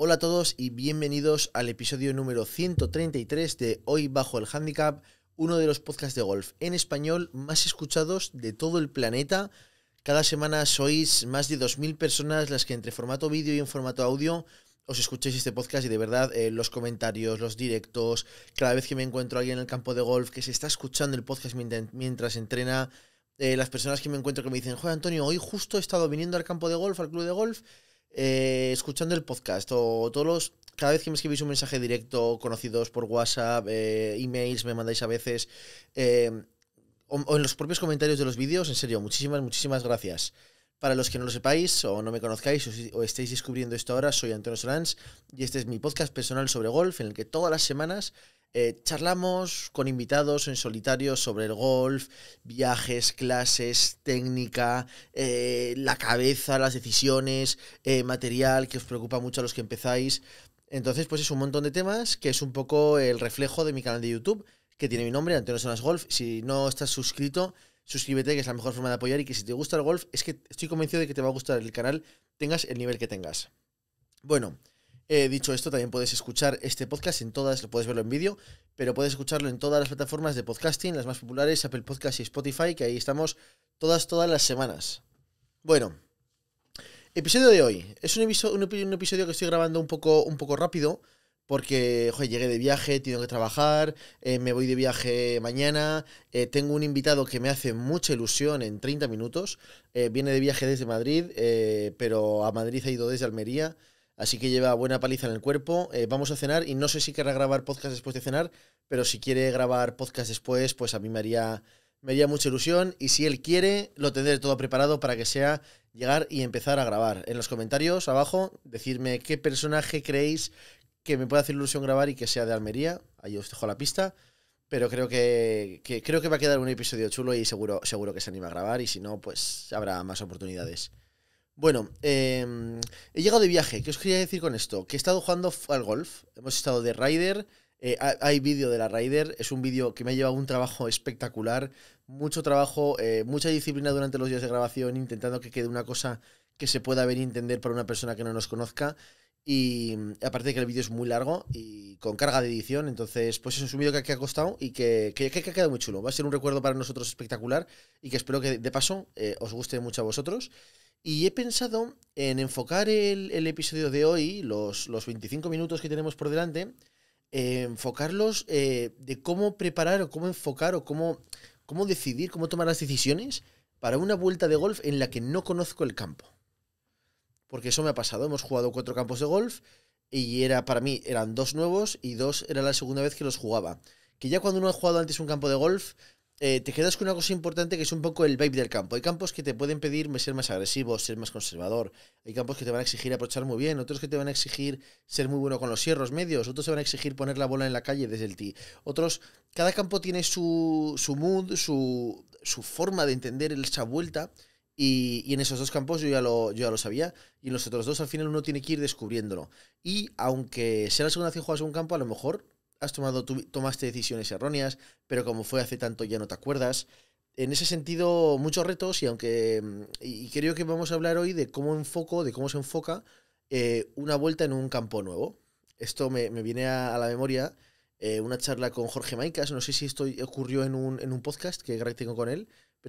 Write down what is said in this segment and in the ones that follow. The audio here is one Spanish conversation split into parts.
Hola a todos y bienvenidos al episodio número 133 de Hoy Bajo el Handicap, uno de los podcasts de golf en español más escuchados de todo el planeta. Cada semana sois más de 2.000 personas las que entre formato vídeo y en formato audio os escuchéis este podcast y de verdad eh, los comentarios, los directos, cada vez que me encuentro alguien en el campo de golf que se está escuchando el podcast mientras entrena, eh, las personas que me encuentro que me dicen, joder Antonio, hoy justo he estado viniendo al campo de golf, al club de golf, eh, escuchando el podcast o todos los, cada vez que me escribís un mensaje directo, conocidos por WhatsApp, eh, emails, me mandáis a veces, eh, o, en los propios comentarios de los vídeos, en serio, muchísimas, muchísimas gracias. Para los que no lo sepáis o no me conozcáis o, estéis descubriendo esto ahora, soy Antonio Solans y este es mi podcast personal sobre golf en el que todas las semanas eh, charlamos con invitados en solitario sobre el golf, viajes, clases, técnica, eh, la cabeza, las decisiones, eh, material que os preocupa mucho a los que empezáis. Entonces, pues es un montón de temas que es un poco el reflejo de mi canal de YouTube que tiene mi nombre, Antonio Solans Golf. Si no estás suscrito, suscríbete, que es la mejor forma de apoyar y que si te gusta el golf, es que estoy convencido de que te va a gustar el canal, tengas el nivel que tengas. Bueno, dicho esto, también puedes escuchar este podcast en todas, lo puedes verlo en vídeo, pero puedes escucharlo en todas las plataformas de podcasting, las más populares, Apple Podcast y Spotify, que ahí estamos todas, todas las semanas. Bueno, episodio de hoy. Es un episodio, un episodio que estoy grabando un poco, un poco rápido porque joder, llegué de viaje, tengo que trabajar, eh, me voy de viaje mañana, eh, tengo un invitado que me hace mucha ilusión en 30 minutos, eh, viene de viaje desde Madrid, pero a Madrid ha ido desde Almería, así que lleva buena paliza en el cuerpo, vamos a cenar y no sé si querrá grabar podcast después de cenar, pero si quiere grabar podcast después, pues a mí me haría, me haría mucha ilusión y si él quiere, lo tendré todo preparado para que sea llegar y empezar a grabar. En los comentarios abajo, decirme qué personaje creéis que me pueda hacer ilusión grabar y que sea de Almería. Ahí os dejo la pista. Pero creo que, creo que va a quedar un episodio chulo y seguro, seguro que se anima a grabar. Y si no, pues habrá más oportunidades. Bueno, em, he llegado de viaje. ¿Qué os quería decir con esto? Que he estado jugando al golf. Hemos estado de Rider. Eh, hay vídeo de la rider es un vídeo que me ha llevado un trabajo espectacular, mucho trabajo, eh, mucha disciplina durante los días de grabación, intentando que quede una cosa que se pueda ver y entender por una persona que no nos conozca. Y mm, aparte de que el vídeo es muy largo y con carga de edición, entonces pues es un vídeo que, que, ha costado y que, que, ha quedado muy chulo. Va a ser un recuerdo para nosotros espectacular y que espero que de paso eh, os guste mucho a vosotros. Y he pensado en enfocar el, episodio de hoy, los, los, 25 minutos que tenemos por delante, eh, enfocarlos eh, de cómo preparar o cómo enfocar o cómo, cómo decidir, cómo tomar las decisiones para una vuelta de golf en la que no conozco el campo porque eso me ha pasado. Hemos jugado cuatro campos de golf y era para mí eran dos nuevos y dos era la segunda vez que los jugaba. Que ya cuando uno ha jugado antes un campo de golf, eh, te quedas con una cosa importante que es un poco el vibe del campo. Hay campos que te pueden pedir ser más agresivo, ser más conservador. Hay campos que te van a exigir aprochar muy bien, otros que te van a exigir ser muy bueno con los cierros medios, otros te van a exigir poner la bola en la calle desde el tee. Otros, cada campo tiene su, su mood, su, su forma de entender esa vuelta y, en esos dos campos yo ya, lo, yo lo sabía. Y en los otros dos al final uno tiene que ir descubriéndolo. Y aunque sea la segunda vez que juegas un campo, a lo mejor has tomado, tomaste decisiones erróneas, pero como fue hace tanto ya no te acuerdas. En ese sentido, muchos retos y aunque... Mm, y creo que vamos a hablar hoy de cómo enfoco, de cómo se enfoca eh, una vuelta en un campo nuevo. Esto me, viene a, la memoria eh, una charla con Jorge Maicas, no sé si esto ocurrió en un, en un podcast que tengo con él,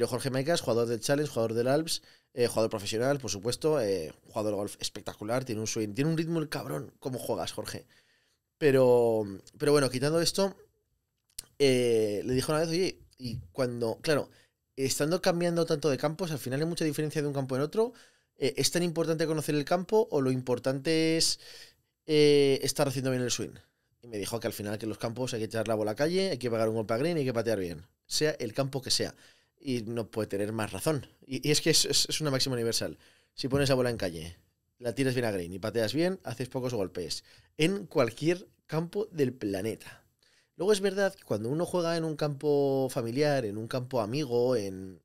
Jorge Mecas, jugador del Challenge, jugador del Alps, eh, jugador profesional, por supuesto, eh, jugador de golf espectacular, tiene un swing, tiene un ritmo el cabrón. ¿Cómo juegas, Jorge? Pero, pero bueno, quitando esto, eh, le dijo una vez, oye, y cuando, claro, estando cambiando tanto de campos, al final hay mucha diferencia de un campo en otro. ¿Es tan importante conocer el campo o lo importante es estar haciendo bien el swing? Y me dijo que al final que en los campos hay que echar la bola a calle, hay que pagar un golpe a green y hay que patear bien, sea el campo que sea y no puede tener más razón. Y, es que es, una máxima universal. Si pones la bola en calle, la tiras bien a green y pateas bien, haces pocos golpes. En cualquier campo del planeta. Luego es verdad que cuando uno juega en un campo familiar, en un campo amigo, en,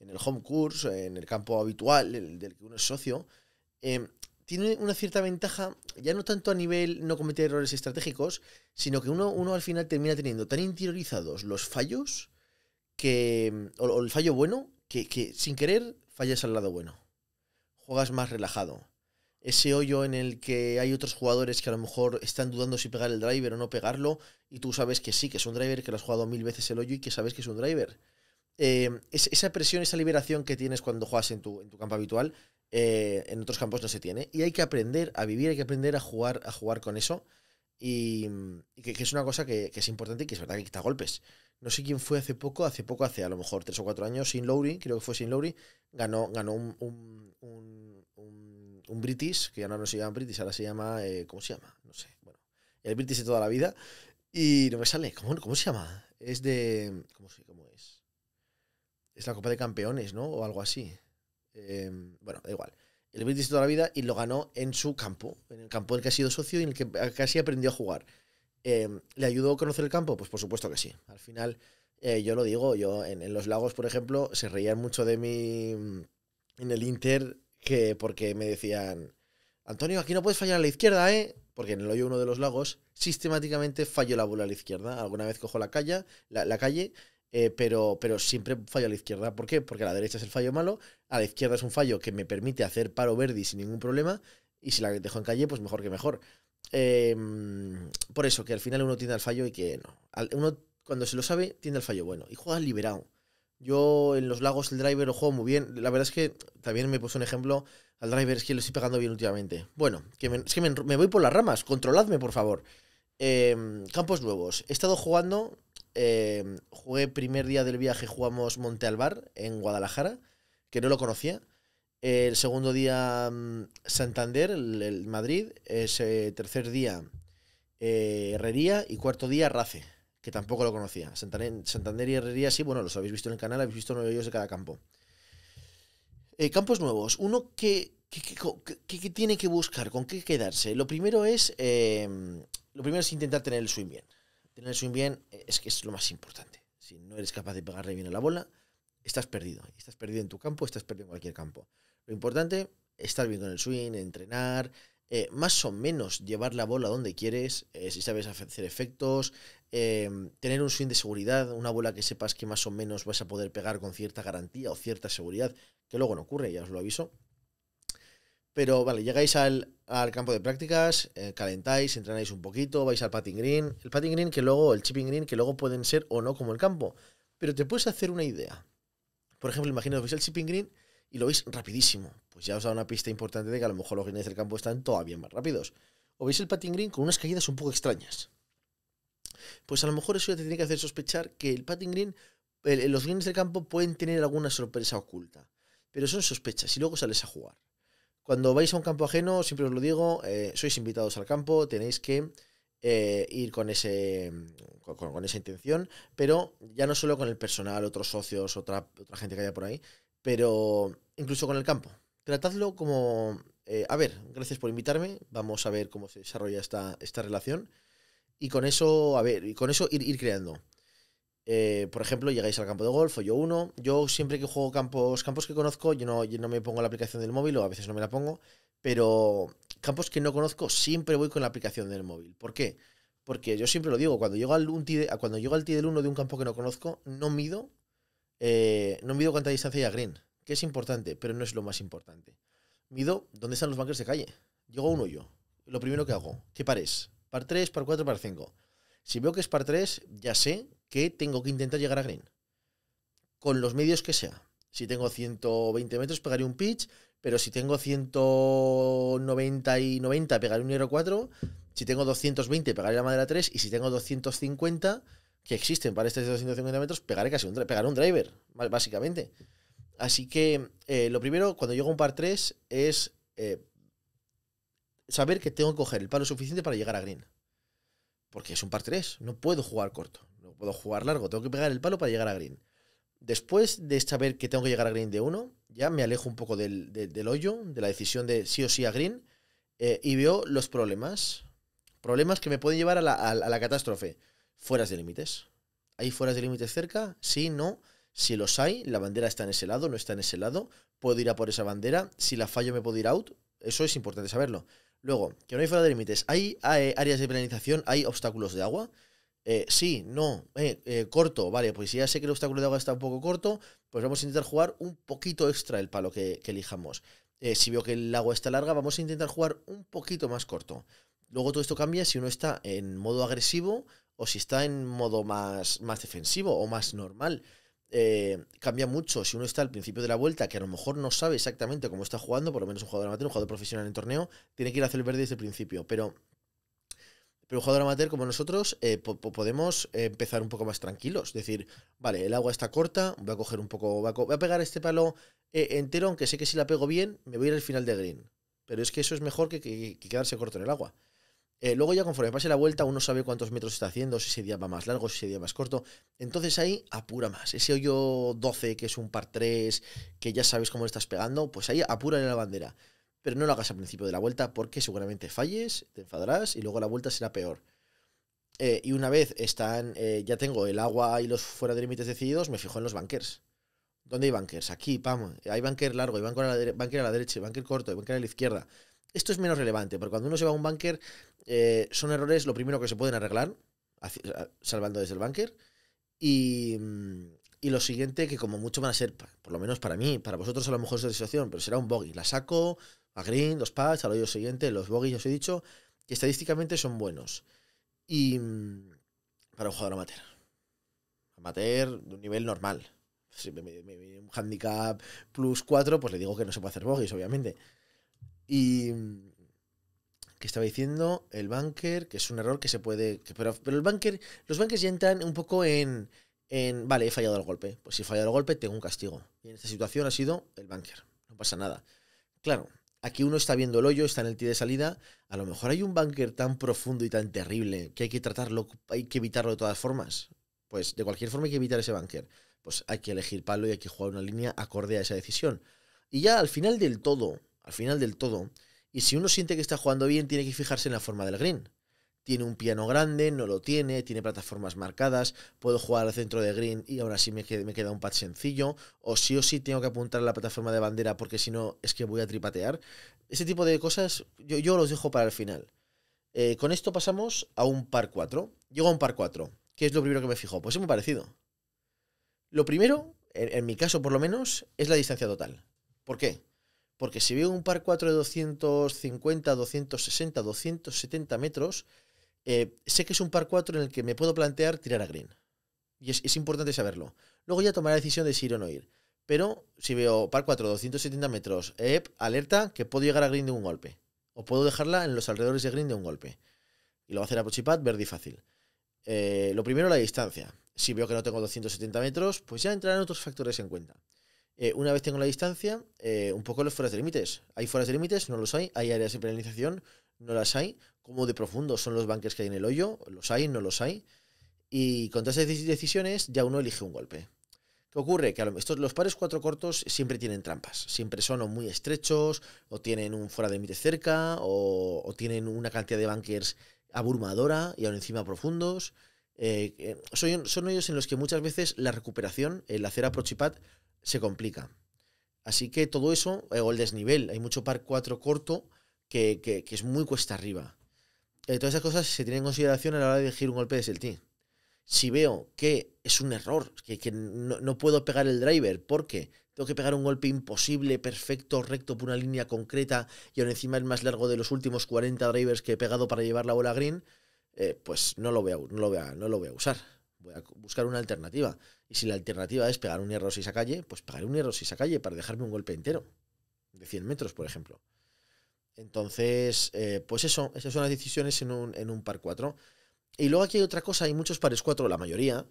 el home course, en el campo habitual el, del que uno es socio, eh, tiene una cierta ventaja, ya no tanto a nivel no cometer errores estratégicos, sino que uno, uno al final termina teniendo tan interiorizados los fallos que. Mm, o, el fallo bueno, que, sin querer fallas al lado bueno. Juegas más relajado. Ese hoyo en el que hay otros jugadores que a lo mejor están dudando si pegar el driver o no pegarlo, y tú sabes que sí, que es un driver, que lo has jugado mil veces el hoyo y que sabes que es un driver. Eh, esa presión, esa liberación que tienes cuando juegas en tu, campo habitual, eh, en otros campos no se tiene. Y hay que aprender a vivir, hay que aprender a jugar, a jugar con eso. Y, mm, que, es una cosa que, es importante y que es verdad que quita golpes. No sé quién fue hace poco, hace poco, hace a lo mejor tres o cuatro años, Sin Lowry, creo que fue Sin Lowry, ganó, ganó un, un, un, British, que ya no, se llama British, ahora se llama, eh, ¿cómo se llama? No sé, bueno, el British de toda la vida. Y no me sale, ¿cómo, se llama? Es de, ¿cómo, ¿cómo es? Es la Copa de Campeones, ¿no? O algo así. Em, bueno, da igual el British toda la vida y lo ganó en su campo, en el campo en el que ha sido socio y en el que casi aprendió a jugar. Em, ¿Le ayudó a conocer el campo? Pues por supuesto que sí. Al final, eh, yo lo digo, yo en, Los Lagos, por ejemplo, se reían mucho de mí mm, en el Inter que porque me decían, Antonio, aquí no puedes fallar a la izquierda, ¿eh? Porque en el hoyo uno de Los Lagos sistemáticamente falló la bola a la izquierda. Alguna vez cojo la calle, la calle eh, pero, pero siempre fallo a la izquierda. ¿Por qué? Porque a la derecha es el fallo malo, a la izquierda es un fallo que me permite hacer paro verde sin ningún problema, y si la dejo en calle, pues mejor que mejor. Em, por eso, que al final uno tiene al fallo y que no. Uno, cuando se lo sabe, tiende al fallo bueno. Y juega liberado. Yo en los lagos el driver lo juego muy bien. La verdad es que también me puso un ejemplo al driver, es que lo estoy pegando bien últimamente. Bueno, que me, es que me voy por las ramas, controladme por favor. Em, campos nuevos. He estado jugando. Em, jugué primer día del viaje, jugamos Monte Albar en Guadalajara, que no lo conocía. El segundo día mm, Santander, el, Madrid. Ese tercer día eh, Herrería y cuarto día Race, que tampoco lo conocía. Santander, y Herrería, sí, bueno, los habéis visto en el canal, habéis visto nueve vídeos de cada campo. Eh, campos nuevos. Uno que, que, tiene que buscar, con qué quedarse. Lo primero es em, lo primero es intentar tener el swing bien. Tener el swing bien eh, es que es lo más importante. Si no eres capaz de pegarle bien a la bola, estás perdido. Estás perdido en tu campo, estás perdido en cualquier campo. Lo importante, estar bien con el swing, entrenar, eh, más o menos llevar la bola donde quieres, eh, si sabes hacer efectos, tener un swing de seguridad, una bola que sepas que más o menos vas a poder pegar con cierta garantía o cierta seguridad, que luego no ocurre, ya os lo aviso. Pero vale, llegáis al, campo de prácticas, eh, calentáis, entrenáis un poquito, vais al patting green. El patting green que luego, el chipping green que luego pueden ser o no como el campo. Pero te puedes hacer una idea. Por ejemplo, imaginaos, veis el chipping green y lo veis rapidísimo. Pues ya os da una pista importante de que a lo mejor los greens del campo están todavía más rápidos. O veis el patting green con unas caídas un poco extrañas. Pues a lo mejor eso ya te tiene que hacer sospechar que el patting green, los greens del campo pueden tener alguna sorpresa oculta. Pero son sospechas y luego sales a jugar. Cuando vais a un campo ajeno, siempre os lo digo, eh, sois invitados al campo, tenéis que eh, ir con, ese, con, esa intención, pero ya no solo con el personal, otros socios, otra, otra gente que haya por ahí, pero incluso con el campo. Tratadlo como, eh, a ver, gracias por invitarme, vamos a ver cómo se desarrolla esta, relación y con eso, a ver, y con eso ir, ir creando. Eh, por ejemplo, llegáis al campo de golf o yo uno. Yo siempre que juego campos, campos que conozco, yo no, no me pongo la aplicación del móvil o a veces no me la pongo, pero campos que no conozco siempre voy con la aplicación del móvil. ¿Por qué? Porque yo siempre lo digo, cuando llego al, un cuando llego al tee del 1 de un campo que no conozco, no mido, eh, no mido cuánta distancia hay a green, que es importante, pero no es lo más importante. Mido dónde están los bunkers de calle. Llego uno yo. Lo primero que hago, ¿qué es? Par 3, par 4, par 5. Si veo que es par 3, ya sé que tengo que intentar llegar a green. Con los medios que sea. Si tengo 120 metros, pegaré un pitch, pero si tengo 190 y 90, pegaré un Euro 4. Si tengo 220, pegaré la madera 3. Y si tengo 250, que existen para este 250 metros, pegaré casi un, un driver, básicamente. Así que eh, lo primero, cuando llego a un par 3, es eh, saber que tengo que coger el palo suficiente para llegar a green. Porque es un par 3, no puedo jugar corto puedo jugar largo, tengo que pegar el palo para llegar a green. Después de saber que tengo que llegar a green de uno, ya me alejo un poco del, hoyo, de la decisión de sí o sí a green, eh, y veo los problemas. Problemas que me pueden llevar a la, la catástrofe. Fueras de límites. ¿Hay fueras de límites cerca? Sí, no. Si los hay, la bandera está en ese lado, no está en ese lado. Puedo ir a por esa bandera. Si la fallo, me puedo ir out. Eso es importante saberlo. Luego, que no hay fuera de límites. ¿Hay eh, áreas de penalización? ¿Hay obstáculos de agua? Eh, sí, no, eh, eh, corto, vale, pues si ya sé que el obstáculo de agua está un poco corto, pues vamos a intentar jugar un poquito extra el palo que, elijamos. Eh, si veo que el agua está larga, vamos a intentar jugar un poquito más corto. Luego todo esto cambia si uno está en modo agresivo o si está en modo más, más defensivo o más normal. Eh, cambia mucho si uno está al principio de la vuelta, que a lo mejor no sabe exactamente cómo está jugando, por lo menos un jugador amateur, un jugador profesional en torneo, tiene que ir a hacer el verde desde el principio, pero pero un jugador amateur como nosotros eh, podemos eh, empezar un poco más tranquilos. Es decir, vale, el agua está corta, voy a coger un poco, voy a, pegar este palo eh, entero, aunque sé que si la pego bien, me voy a ir al final de green. Pero es que eso es mejor que, quedarse corto en el agua. luego ya conforme pase la vuelta uno sabe cuántos metros está haciendo, si ese día va más largo, si ese día más corto. Entonces ahí apura más. Ese hoyo 12 que es un par 3, que ya sabes cómo le estás pegando, pues ahí apura en la bandera pero no lo hagas al principio de la vuelta porque seguramente falles, te enfadarás y luego la vuelta será peor. Eh, y una vez están, eh, ya tengo el agua y los fuera de límites decididos, me fijo en los bankers. ¿Dónde hay bankers? Aquí, pam. Hay banker largo, hay banker a la, derecha, hay bunker corto, hay banker a la izquierda. Esto es menos relevante, porque cuando uno se va a un banker eh, son errores lo primero que se pueden arreglar, salvando desde el banker. Y, mm, y lo siguiente, que como mucho van a ser, por lo menos para mí, para vosotros a lo mejor es situación, pero será un bogey. La saco, a green, dos pads, al hoyo siguiente, los bogies ya os he dicho, que estadísticamente son buenos. Y mm, para un jugador amateur. Amateur de un nivel normal. Si me, viene un handicap plus 4, pues le digo que no se puede hacer bogies obviamente. Y mm, que estaba diciendo el banker, que es un error que se puede... pero, el banker, los bankers ya entran un poco en vale, he fallado el golpe. Pues si he fallado el golpe, tengo un castigo. Y en esta situación ha sido el banker. No pasa nada. Claro, aquí uno está viendo el hoyo, está en el tee de salida. A lo mejor hay un banker tan profundo y tan terrible que hay que tratarlo, hay que evitarlo de todas formas. Pues de cualquier forma hay que evitar ese banker. Pues hay que elegir palo y hay que jugar una línea acorde a esa decisión. Y ya al final del todo, al final del todo, y si uno siente que está jugando bien, tiene que fijarse en la forma del green tiene un piano grande, no lo tiene, tiene plataformas marcadas, puedo jugar al centro de green y ahora sí me, queda un pad sencillo, o sí o sí tengo que apuntar a la plataforma de bandera porque si no es que voy a tripatear. Ese tipo de cosas yo, los dejo para el final. Eh, con esto pasamos a un par 4. Llego a un par 4. ¿Qué es lo primero que me fijo? Pues es muy parecido. Lo primero, en, en mi caso por lo menos, es la distancia total. ¿Por qué? Porque si veo un par 4 de 250, 260, 270 metros, eh, sé que es un par 4 en el que me puedo plantear tirar a green. Y es, importante saberlo. Luego ya tomaré la decisión de si ir o no ir. Pero si veo par 4, 270 metros, eh, alerta que puedo llegar a green de un golpe. O puedo dejarla en los alrededores de green de un golpe. Y lo va a hacer a Pochipat, verde fácil. Eh, lo primero, la distancia. Si veo que no tengo 270 metros, pues ya entrarán otros factores en cuenta. una vez tengo la distancia, un poco los fueras de límites. Hay fueras de límites, no los hay. Hay áreas de penalización, no las hay cómo de profundos son los bunkers que hay en el hoyo, los hay, no los hay. Y con todas esas decisiones ya uno elige un golpe. ¿Qué ocurre? Que los pares cuatro cortos siempre tienen trampas. Siempre son o muy estrechos, o tienen un fuera de de cerca, o, tienen una cantidad de bunkers abrumadora y aún encima profundos. Eh, eh, son, ellos en los que muchas veces la recuperación, el hacer approach se complica. Así que todo eso, eh, o el desnivel, hay mucho par 4 corto que, es muy cuesta arriba. Eh, todas esas cosas se tienen en consideración a la hora de elegir un golpe de SLT. Si veo que es un error, que, no, puedo pegar el driver porque tengo que pegar un golpe imposible, perfecto, recto por una línea concreta y ahora encima el más largo de los últimos 40 drivers que he pegado para llevar la bola green, eh, pues no lo, voy a, no, lo voy a, usar. Voy a buscar una alternativa. Y si la alternativa es pegar un error si se calle, pues pegaré un error si se calle para dejarme un golpe entero de 100 metros, por ejemplo. Entonces, eh, pues eso, esas son las decisiones en un, en un par 4. Y luego aquí hay otra cosa, hay muchos pares 4, la mayoría,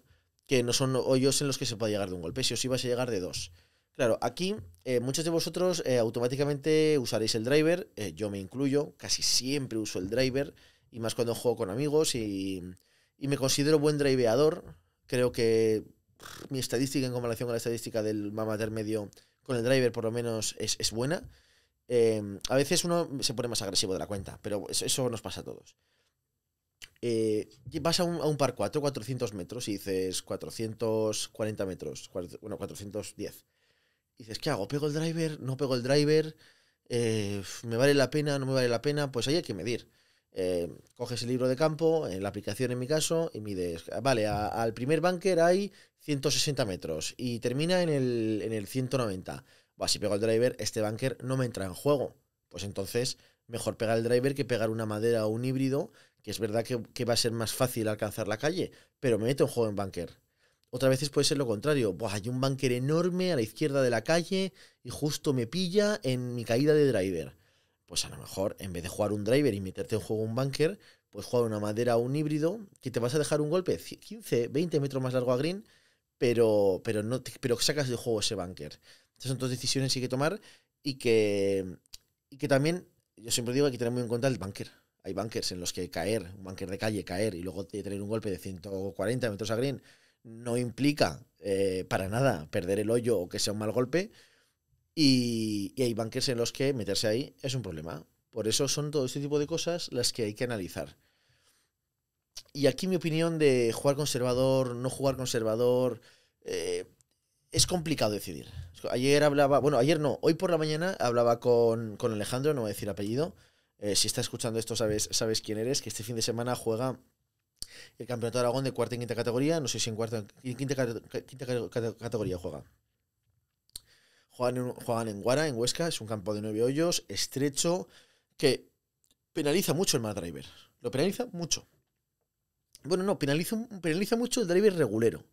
que no son hoyos en los que se puede llegar de un golpe, si os ibas a llegar de dos. Claro, aquí eh, muchos de vosotros eh, automáticamente usaréis el driver, yo me incluyo, casi siempre uso el driver, y más cuando juego con amigos y, me considero buen driveador. Creo que mi estadística en comparación con la estadística del mamater medio con el driver por lo menos es, es buena. Em, a veces uno se pone más agresivo de la cuenta, pero eso, nos pasa a todos. Eh, vas a un, par 4, 400 metros, y dices 440 metros, bueno, 410. Y dices, ¿qué hago? ¿Pego el driver? ¿No pego el driver? Eh, ¿Me vale la pena? ¿No me vale la pena? Pues ahí hay que medir. Eh, coges el libro de campo, en la aplicación en mi caso, y mides, vale, al primer bunker hay 160 metros y termina en el, en el 190 si pego el driver, este banker no me entra en juego. Pues entonces, mejor pegar el driver que pegar una madera o un híbrido, que es verdad que, va a ser más fácil alcanzar la calle, pero me meto en juego en banker. Otras veces puede ser lo contrario. hay un banker enorme a la izquierda de la calle y justo me pilla en mi caída de driver. Pues a lo mejor, en vez de jugar un driver y meterte en juego un banker, pues jugar una madera o un híbrido que te vas a dejar un golpe 15, 20 metros más largo a green, pero, pero, no pero sacas de juego ese banker. Estas son dos decisiones que hay que tomar y que, que también, yo siempre digo, hay que tener muy en cuenta el banker. Hay bankers en los que caer, un bunker de calle, caer y luego tener un golpe de 140 metros a green no implica eh, para nada perder el hoyo o que sea un mal golpe. Y, hay bankers en los que meterse ahí es un problema. Por eso son todo este tipo de cosas las que hay que analizar. Y aquí mi opinión de jugar conservador, no jugar conservador, eh, es complicado decidir. Ayer hablaba, bueno, ayer no, hoy por la mañana hablaba con, Alejandro, no voy a decir apellido. Eh, si está escuchando esto, sabes, sabes quién eres, que este fin de semana juega el Campeonato de Aragón de cuarta y quinta categoría. No sé si en cuarta y quinta, categoría juega. Juegan en, juegan en Guara, en Huesca, es un campo de nueve hoyos, estrecho, que penaliza mucho el mal driver. Lo penaliza mucho. Bueno, no, penaliza, penaliza mucho el driver regulero.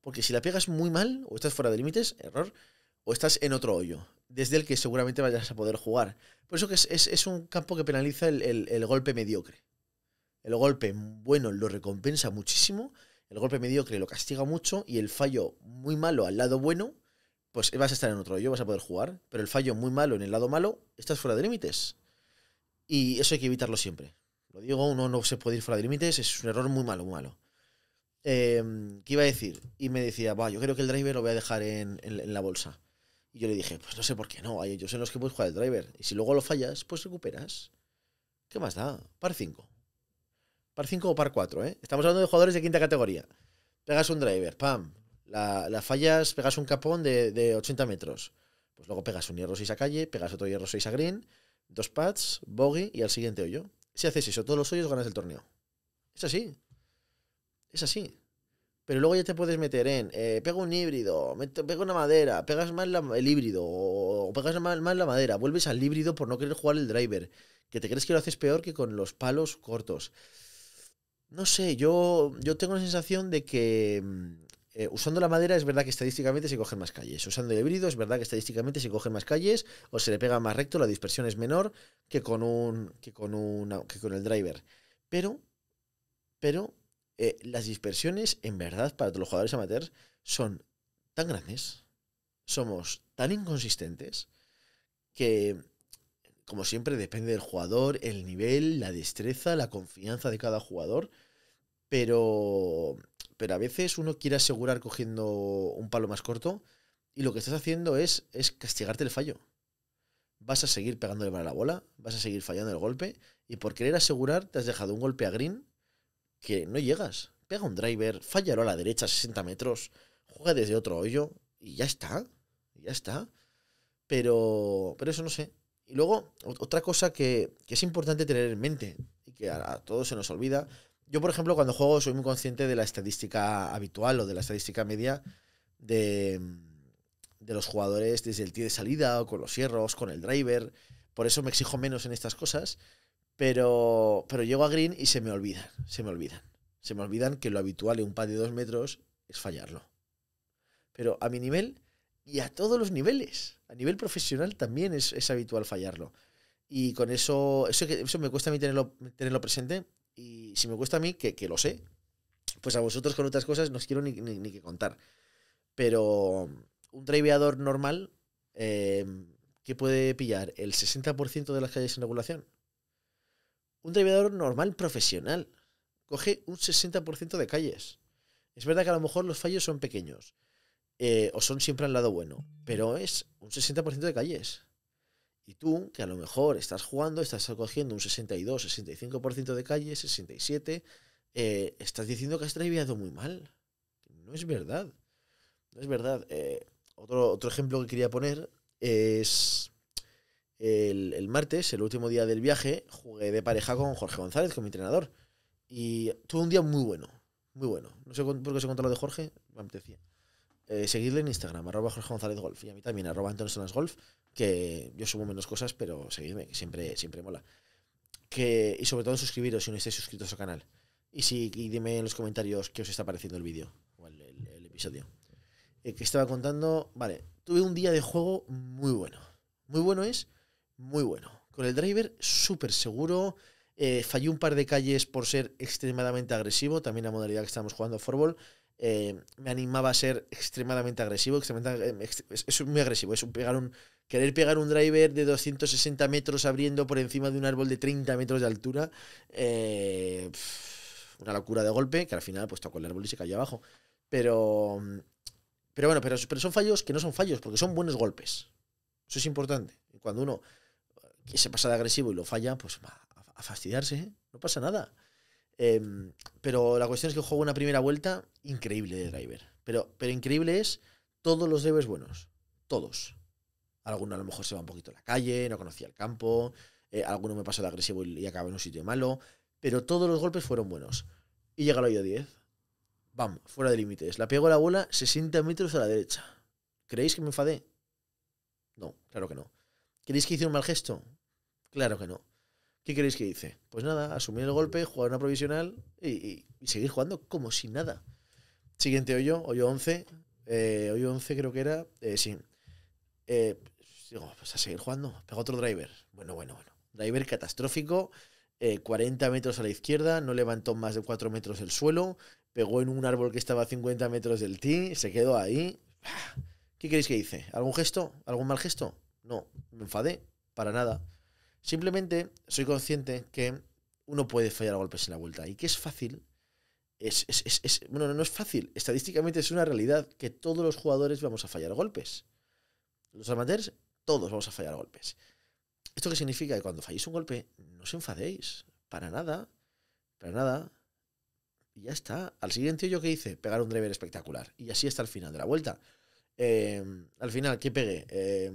Porque si la pegas muy mal, o estás fuera de límites, error, o estás en otro hoyo, desde el que seguramente vayas a poder jugar. Por eso que es, un campo que penaliza el, el, golpe mediocre. El golpe bueno lo recompensa muchísimo, el golpe mediocre lo castiga mucho y el fallo muy malo al lado bueno, pues vas a estar en otro hoyo, vas a poder jugar, pero el fallo muy malo en el lado malo, estás fuera de límites. Y eso hay que evitarlo siempre. Lo digo, uno no se puede ir fuera de límites, es un error muy malo, muy malo. Em, ¿qué iba a decir? Y me decía, va, yo creo que el driver lo voy a dejar en, la bolsa. Y yo le dije, pues no sé por qué no, hay ellos en los que puedes jugar el driver. Y si luego lo fallas, pues recuperas. ¿Qué más da? Par 5. Par 5 o par 4, ¿eh? Estamos hablando de jugadores de quinta categoría. Pegas un driver, pam. La, fallas, pegas un capón de, de, 80 metros. Pues luego pegas un hierro 6 a calle, pegas otro hierro 6 a green, dos pads, bogey y al siguiente hoyo. Si haces eso todos los hoyos, ganas el torneo. Es así. Es así. Pero luego ya te puedes meter en, eh, un híbrido, pega una madera, pegas mal el híbrido o, pegas mal, la madera, vuelves al híbrido por no querer jugar el driver, que te crees que lo haces peor que con los palos cortos. No sé, yo, yo tengo la sensación de que mm, eh, usando la madera es verdad que estadísticamente se cogen más calles. Usando el híbrido es verdad que estadísticamente se cogen más calles o se le pega más recto, la dispersión es menor que con, un, que con, un, que con el driver. Pero, pero eh, las dispersiones, en verdad, para los jugadores amateurs son tan grandes, somos tan inconsistentes, que, como siempre, depende del jugador, el nivel, la destreza, la confianza de cada jugador, pero, pero a veces uno quiere asegurar cogiendo un palo más corto y lo que estás haciendo es, es castigarte el fallo. Vas a seguir pegándole para la bola, vas a seguir fallando el golpe y por querer asegurar te has dejado un golpe a green que no llegas. Pega un driver, fallarlo a la derecha a 60 metros, juega desde otro hoyo y ya está. Ya está. Pero, pero eso no sé. Y luego, otra cosa que, es importante tener en mente y que a, todos se nos olvida. Yo, por ejemplo, cuando juego soy muy consciente de la estadística habitual o de la estadística media de, de los jugadores desde el tee de salida o con los hierros, con el driver. Por eso me exijo menos en estas cosas. Pero, pero llego a Green y se me olvidan, se me olvidan. Se me olvidan que lo habitual en un par de dos metros es fallarlo. Pero a mi nivel y a todos los niveles, a nivel profesional también es, habitual fallarlo. Y con eso, eso, eso me cuesta a mí tenerlo, tenerlo presente. Y si me cuesta a mí, que, lo sé, pues a vosotros con otras cosas no os quiero ni, que contar. Pero un driveador normal, eh, ¿qué que puede pillar? ¿El 60% de las calles en regulación? un traviador normal profesional coge un 60% de calles. Es verdad que a lo mejor los fallos son pequeños eh, o son siempre al lado bueno, pero es un 60% de calles. Y tú, que a lo mejor estás jugando, estás cogiendo un 62, 65% de calles, 67, eh, estás diciendo que has traviado muy mal. No es verdad. No es verdad. Eh, otro, otro ejemplo que quería poner es el, martes, el último día del viaje, jugué de pareja con Jorge González, con mi entrenador. Y tuve un día muy bueno, muy bueno. No sé por qué se contó lo de Jorge, me apetecía. Eh, seguidle en Instagram, arroba Jorge González Golf. Y a mí también, arroba Antonio Golf, que yo subo menos cosas, pero seguidme, siempre, siempre mola. Que, y sobre todo suscribiros si no estáis suscritos al canal. Y, si, y dime en los comentarios qué os está pareciendo el vídeo o el, episodio. Eh, que estaba contando, vale, tuve un día de juego muy bueno. Muy bueno es muy bueno. Con el driver súper seguro. Eh, falló un par de calles por ser extremadamente agresivo, también la modalidad que estamos jugando fútbol. Eh, me animaba a ser extremadamente agresivo, em, es, muy agresivo, es un pegar un, querer pegar un driver de 260 metros abriendo por encima de un árbol de 30 metros de altura, eh, una locura de golpe, que al final pues tocó el árbol y se cayó abajo. Pero, pero bueno, pero son fallos que no son fallos, porque son buenos golpes. Eso es importante. Cuando uno que se pasa de agresivo y lo falla, pues va a fastidiarse, ¿eh? no pasa nada. Em, pero la cuestión es que juego una primera vuelta increíble de driver. Pero, pero increíble es todos los debes buenos. Todos. Alguno a lo mejor se va un poquito a la calle, no conocía el campo. Eh, alguno me pasó de agresivo y, acaba en un sitio malo. Pero todos los golpes fueron buenos. Y llega al hoyo 10. Bam, fuera de límites. La pego a la bola 60 metros a la derecha. ¿Creéis que me enfadé? No, claro que no. ¿Queréis que hice un mal gesto? Claro que no. ¿Qué queréis que hice? Pues nada, asumir el golpe, jugar una provisional y, seguir jugando como si nada. Siguiente hoyo, hoyo 11. Eh, hoyo 11 creo que era. Eh, sí. digo, eh, pues a seguir jugando. Pegó otro driver. Bueno, bueno, bueno. Driver catastrófico. 40 eh, metros a la izquierda. No levantó más de 4 metros del suelo. Pegó en un árbol que estaba a 50 metros del tee. Se quedó ahí. Ah, ¿Qué queréis que hice? ¿Algún gesto? ¿Algún mal gesto? No, me enfadé, para nada. Simplemente soy consciente que uno puede fallar golpes en la vuelta y que es fácil. Es, bueno, no, es fácil. Estadísticamente es una realidad que todos los jugadores vamos a fallar golpes. Los amateurs, todos vamos a fallar golpes. ¿Esto qué significa? Que cuando falléis un golpe, no os enfadéis. Para nada. Para nada. Y ya está. Al siguiente yo qué hice, pegar un driver espectacular. Y así está el final de la vuelta. Eh, al final, ¿qué pegué? Eh,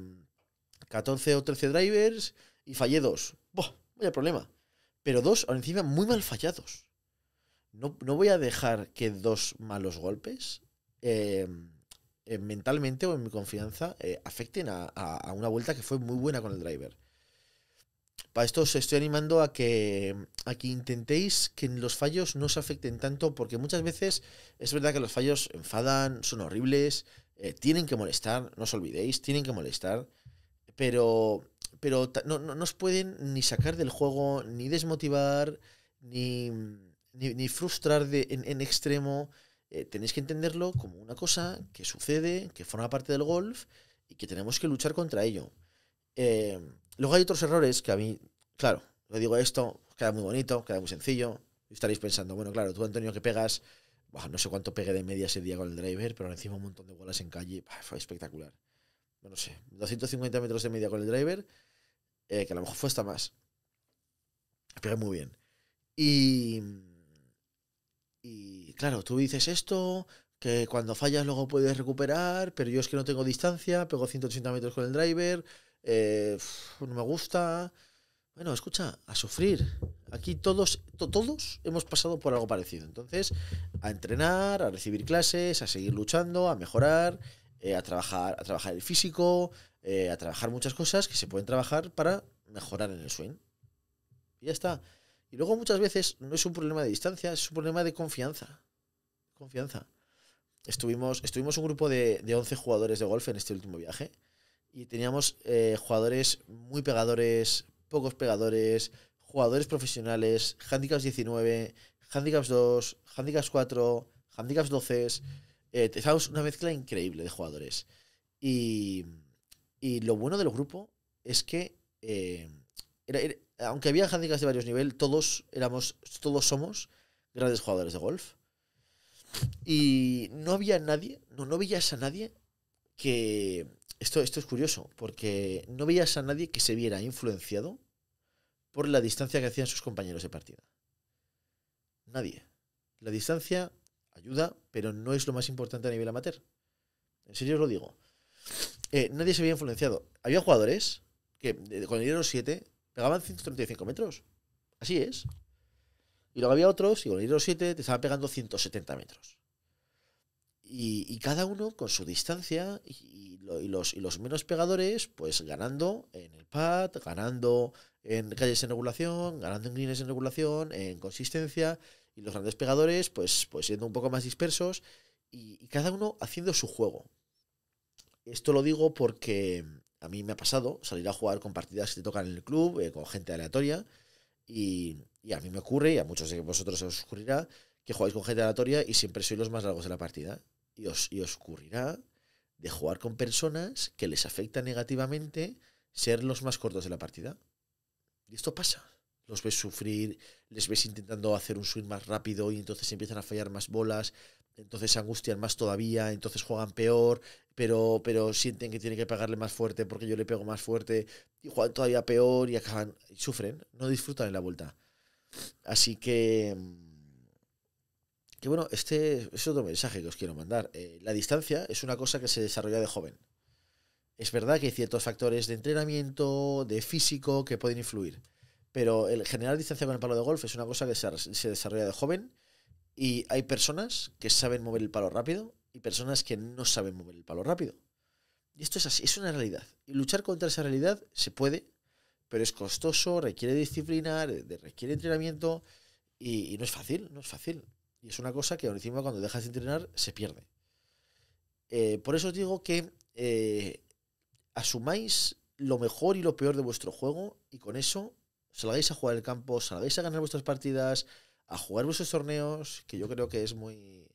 14 o 13 drivers y fallé dos. Buah, vaya problema. Pero dos, encima, muy mal fallados. No, voy a dejar que dos malos golpes em, em, mentalmente o en mi confianza eh, afecten a, una vuelta que fue muy buena con el driver. Para esto os estoy animando a que, a que intentéis que los fallos no se afecten tanto, porque muchas veces es verdad que los fallos enfadan, son horribles, eh, tienen que molestar, no os olvidéis, tienen que molestar pero, pero no, nos pueden ni sacar del juego, ni desmotivar, ni, ni, frustrar en, extremo. Eh, tenéis que entenderlo como una cosa que sucede, que forma parte del golf y que tenemos que luchar contra ello. Eh, luego hay otros errores que a mí, claro, le digo esto, queda muy bonito, queda muy sencillo. estaréis pensando, bueno, claro, tú Antonio que pegas, no sé cuánto pegue de media ese día con el driver, pero encima un montón de bolas en calle, fue espectacular no sé, 250 metros de media con el driver, eh, que a lo mejor fue más. Pegué muy bien. Y, y claro, tú dices esto, que cuando fallas luego puedes recuperar, pero yo es que no tengo distancia, pego 180 metros con el driver, eh, no me gusta. Bueno, escucha, a sufrir. Aquí todos, todos hemos pasado por algo parecido. Entonces, a entrenar, a recibir clases, a seguir luchando, a mejorar eh, a, trabajar, a trabajar el físico, eh, a trabajar muchas cosas que se pueden trabajar para mejorar en el swing. Y ya está. Y luego muchas veces no es un problema de distancia, es un problema de confianza. Confianza. Estuvimos, estuvimos un grupo de, 11 jugadores de golf en este último viaje y teníamos eh, jugadores muy pegadores, pocos pegadores, jugadores profesionales, handicaps 19, handicaps 2, handicaps 4, handicaps 12. Eh, una mezcla increíble de jugadores. Y, lo bueno del grupo es que, eh, aunque había handicaps de varios niveles, todos, éramos, todos somos grandes jugadores de golf. Y no había nadie, no, no veías a nadie que. Esto, esto es curioso, porque no veías a nadie que se viera influenciado por la distancia que hacían sus compañeros de partida. Nadie. La distancia ayuda, pero no es lo más importante a nivel amateur. En serio os lo digo. Eh, nadie se había influenciado. Había jugadores que con el Hero 7 pegaban 135 metros. Así es. Y luego había otros y con el Hero 7 te estaban pegando 170 metros. Y, cada uno con su distancia y, los, menos pegadores, pues ganando en el pad, ganando en calles en regulación, ganando en greens en regulación, en consistencia y los grandes pegadores, pues, pues siendo un poco más dispersos y, cada uno haciendo su juego. Esto lo digo porque a mí me ha pasado salir a jugar con partidas que te tocan en el club, eh, con gente aleatoria, y, a mí me ocurre, y a muchos de vosotros os ocurrirá, que jugáis con gente aleatoria y siempre sois los más largos de la partida. Y os, y os ocurrirá de jugar con personas que les afecta negativamente ser los más cortos de la partida. Y esto pasa los ves sufrir, les ves intentando hacer un swing más rápido y entonces empiezan a fallar más bolas, entonces se angustian más todavía, entonces juegan peor, pero, pero sienten que tienen que pagarle más fuerte porque yo le pego más fuerte y juegan todavía peor y acaban, y sufren, no disfrutan en la vuelta. Así que... Mm, que bueno, este es otro mensaje que os quiero mandar. Eh, la distancia es una cosa que se desarrolla de joven. Es verdad que hay ciertos factores de entrenamiento, de físico, que pueden influir pero el generar distancia con el palo de golf es una cosa que se, desarrolla de joven y hay personas que saben mover el palo rápido y personas que no saben mover el palo rápido. Y esto es así, es una realidad. Y luchar contra esa realidad se puede, pero es costoso, requiere disciplina, requiere entrenamiento y, no es fácil, no es fácil. Y es una cosa que encima cuando dejas de entrenar se pierde. Eh, por eso os digo que eh, asumáis lo mejor y lo peor de vuestro juego y con eso vais a jugar el campo, salgáis a ganar vuestras partidas, a jugar vuestros torneos, que yo creo que es muy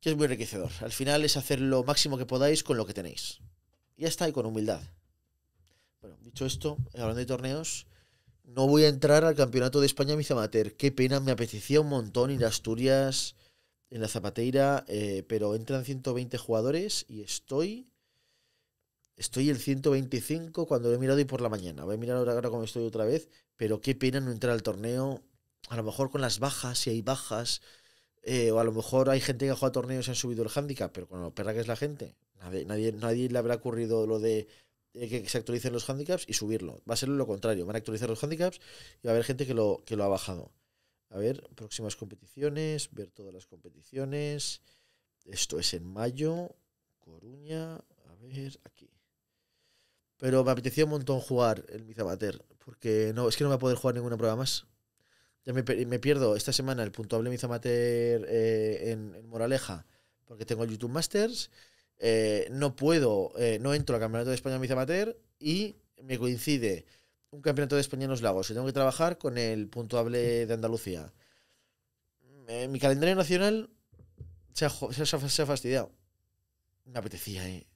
que es muy enriquecedor. Al final es hacer lo máximo que podáis con lo que tenéis. Y ya está, y con humildad. Bueno, dicho esto, hablando de torneos, no voy a entrar al Campeonato de España mi Zapater. Qué pena, me apetecía un montón ir a Asturias, en la Zapateira, eh, pero entran 120 jugadores y estoy estoy el 125 cuando lo he mirado y por la mañana. Voy a mirar ahora, como cómo estoy otra vez, pero qué pena no entrar al torneo. A lo mejor con las bajas, si hay bajas, eh, o a lo mejor hay gente que ha jugado torneos y han subido el handicap, pero con perra que es la gente, nadie, nadie, le habrá ocurrido lo de eh, que se actualicen los handicaps y subirlo. Va a ser lo contrario, van a actualizar los handicaps y va a haber gente que lo, que lo ha bajado. A ver, próximas competiciones, ver todas las competiciones. Esto es en mayo, Coruña, a ver, aquí. Pero me apetecía un montón jugar el Mizamater, porque no, es que no voy a poder jugar ninguna prueba más. Ya me, pierdo esta semana el puntuable Mizamater eh, en, Moraleja, porque tengo el YouTube Masters. Eh, no puedo, eh, no entro al Campeonato de España de Mizamater y me coincide un Campeonato de España en los Lagos y tengo que trabajar con el puntuable de Andalucía. mi calendario nacional se ha, se, se ha fastidiado. Me apetecía, eh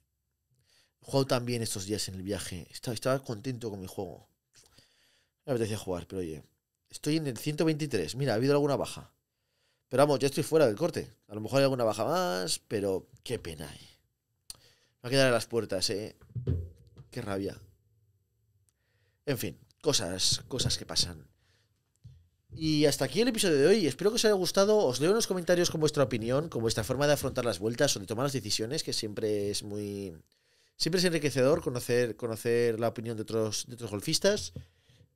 jugado tan bien estos días en el viaje. Estaba, contento con mi juego. me apetecía jugar, pero oye. Estoy en el 123. Mira, ha habido alguna baja. Pero vamos, ya estoy fuera del corte. A lo mejor hay alguna baja más, pero qué pena. eh. Me va a quedar a las puertas, ¿eh? Qué rabia. En fin, cosas, cosas que pasan. Y hasta aquí el episodio de hoy. Espero que os haya gustado. Os leo en los comentarios con vuestra opinión, con vuestra forma de afrontar las vueltas o de tomar las decisiones, que siempre es muy, siempre es enriquecedor conocer, conocer la opinión de otros, de otros golfistas.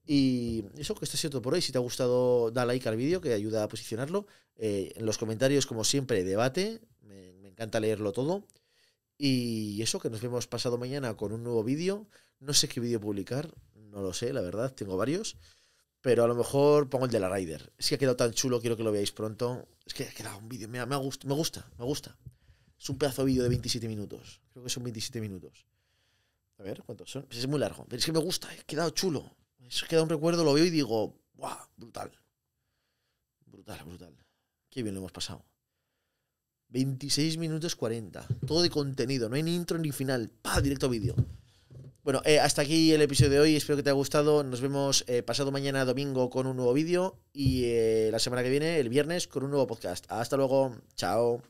Y eso que está cierto por hoy. Si te ha gustado, da like al vídeo que ayuda a posicionarlo. Eh, en los comentarios, como siempre, debate. Me, encanta leerlo todo. Y eso que nos vemos pasado mañana con un nuevo vídeo. No sé qué vídeo publicar, no lo sé, la verdad, tengo varios. Pero a lo mejor pongo el de la Rider. Es que ha quedado tan chulo, quiero que lo veáis pronto. Es que ha quedado un vídeo, me, me, gusta, me gusta. Me gusta. Es un pedazo de vídeo de 27 minutos. Creo que son 27 minutos. A ver, ¿cuántos son? es muy largo. Pero es que me gusta, He quedado chulo. Es quedado un recuerdo, lo veo y digo, ¡buah! ¡Brutal! Brutal. Brutal, brutal. Qué bien lo hemos pasado. 26 minutos 40. Todo de contenido, no hay ni intro ni final. ¡Pah! Directo vídeo. Bueno, eh, hasta aquí el episodio de hoy. Espero que te haya gustado. Nos vemos eh, pasado mañana domingo con un nuevo vídeo y eh, la semana que viene, el viernes, con un nuevo podcast. Hasta luego. Chao.